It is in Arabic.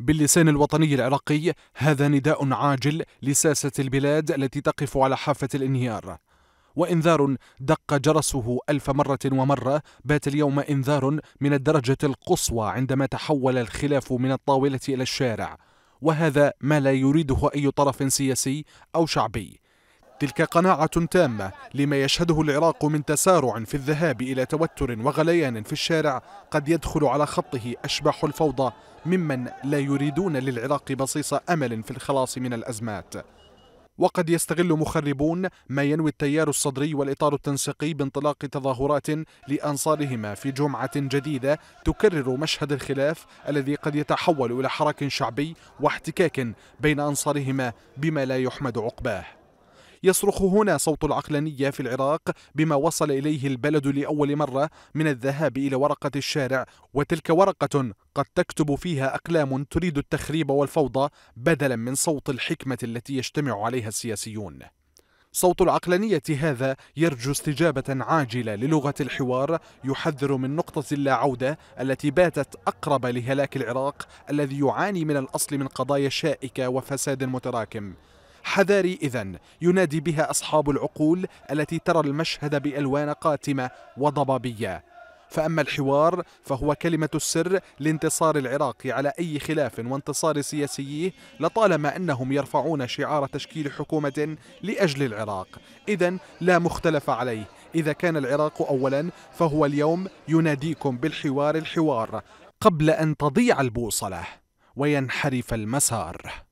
باللسان الوطني العراقي هذا نداء عاجل لساسة البلاد التي تقف على حافة الانهيار وإنذار دق جرسه ألف مرة ومرة بات اليوم إنذار من الدرجة القصوى عندما تحول الخلاف من الطاولة إلى الشارع وهذا ما لا يريده أي طرف سياسي أو شعبي تلك قناعة تامة لما يشهده العراق من تسارع في الذهاب إلى توتر وغليان في الشارع قد يدخل على خطه أشباح الفوضى ممن لا يريدون للعراق بصيص أمل في الخلاص من الأزمات وقد يستغل مخربون ما ينوي التيار الصدري والإطار التنسيقي بانطلاق تظاهرات لأنصارهما في جمعة جديدة تكرر مشهد الخلاف الذي قد يتحول إلى حراك شعبي واحتكاك بين أنصارهما بما لا يحمد عقباه يصرخ هنا صوت العقلانية في العراق بما وصل إليه البلد لأول مرة من الذهاب إلى ورقة الشارع وتلك ورقة قد تكتب فيها أقلام تريد التخريب والفوضى بدلا من صوت الحكمة التي يجتمع عليها السياسيون صوت العقلانية هذا يرجو استجابة عاجلة للغة الحوار يحذر من نقطة اللا عودة التي باتت أقرب لهلاك العراق الذي يعاني من الأصل من قضايا شائكة وفساد متراكم حذاري إذا ينادي بها أصحاب العقول التي ترى المشهد بألوان قاتمة وضبابية فأما الحوار فهو كلمة السر لانتصار العراق على أي خلاف وانتصار سياسيه لطالما أنهم يرفعون شعار تشكيل حكومة لأجل العراق إذا لا مختلف عليه إذا كان العراق أولا فهو اليوم يناديكم بالحوار الحوار قبل أن تضيع البوصلة وينحرف المسار